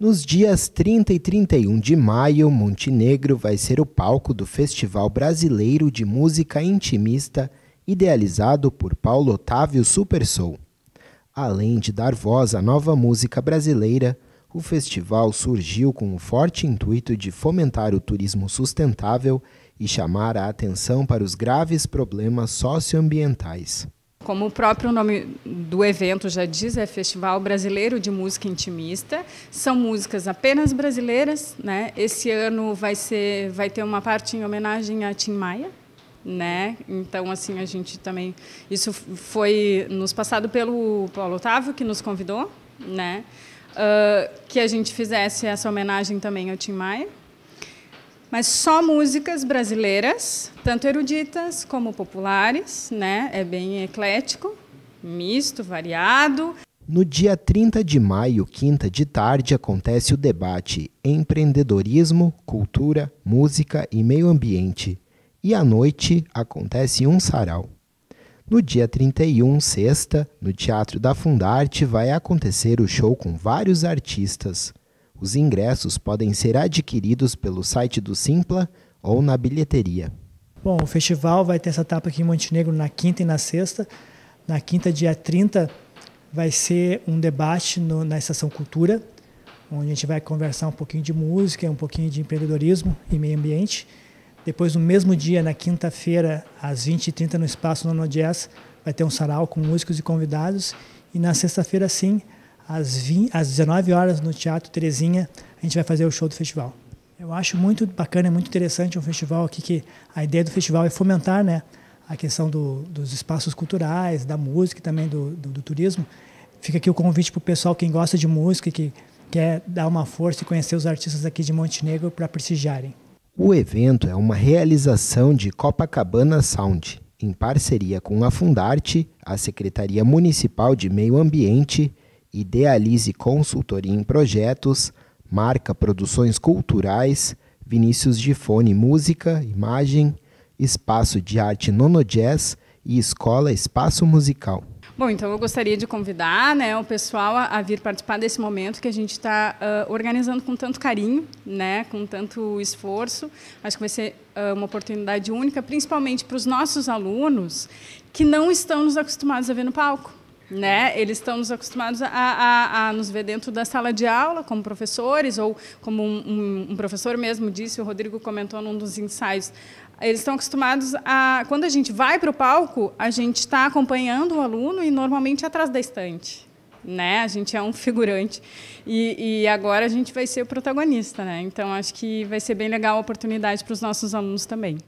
Nos dias 30 e 31 de maio, Montenegro vai ser o palco do Festival Brasileiro de Música Intimista, idealizado por Paulo Otávio Supersoul. Além de dar voz à nova música brasileira, o festival surgiu com o forte intuito de fomentar o turismo sustentável e chamar a atenção para os graves problemas socioambientais. Como o próprio nome do evento já diz, é Festival Brasileiro de Música Intimista. São músicas apenas brasileiras, né? Esse ano vai ser, vai ter uma parte em homenagem a Tim Maia, né? Então assim a gente também isso foi nos passado pelo Paulo Otávio que nos convidou, né? Uh, que a gente fizesse essa homenagem também ao Tim Maia mas só músicas brasileiras, tanto eruditas como populares, né? É bem eclético, misto, variado. No dia 30 de maio, quinta de tarde, acontece o debate Empreendedorismo, Cultura, Música e Meio Ambiente. E à noite acontece um sarau. No dia 31, sexta, no Teatro da Fundarte, vai acontecer o show com vários artistas. Os ingressos podem ser adquiridos pelo site do Simpla ou na bilheteria. Bom, o festival vai ter essa etapa aqui em Montenegro na quinta e na sexta. Na quinta, dia 30, vai ser um debate no, na Estação Cultura, onde a gente vai conversar um pouquinho de música, um pouquinho de empreendedorismo e meio ambiente. Depois, no mesmo dia, na quinta-feira, às 20h30, no Espaço Nono Jazz, vai ter um sarau com músicos e convidados. E na sexta-feira, sim, às, 20, às 19 horas no Teatro Terezinha, a gente vai fazer o show do festival. Eu acho muito bacana, é muito interessante um festival aqui que a ideia do festival é fomentar, né, a questão do, dos espaços culturais, da música e também do, do, do turismo. Fica aqui o convite para o pessoal quem gosta de música, que quer dar uma força e conhecer os artistas aqui de Montenegro para prestigiarem. O evento é uma realização de Copacabana Sound, em parceria com a Fundarte, a Secretaria Municipal de Meio Ambiente Idealize Consultoria em Projetos, Marca Produções Culturais, Vinícius Gifone Música, Imagem, Espaço de Arte Nono Jazz e Escola Espaço Musical. Bom, então eu gostaria de convidar né, o pessoal a, a vir participar desse momento que a gente está uh, organizando com tanto carinho, né, com tanto esforço. Acho que vai ser uh, uma oportunidade única, principalmente para os nossos alunos que não estão nos acostumados a ver no palco. Né? Eles estão nos acostumados a, a, a, nos ver dentro da sala de aula como professores, ou como um, um, um professor mesmo disse, o Rodrigo comentou num dos ensaios, eles estão acostumados a. Quando a gente vai para o palco, a gente está acompanhando o aluno e normalmente atrás da estante. Né? A gente é um figurante. E, e agora a gente vai ser o protagonista. Né? Então, acho que vai ser bem legal a oportunidade para os nossos alunos também.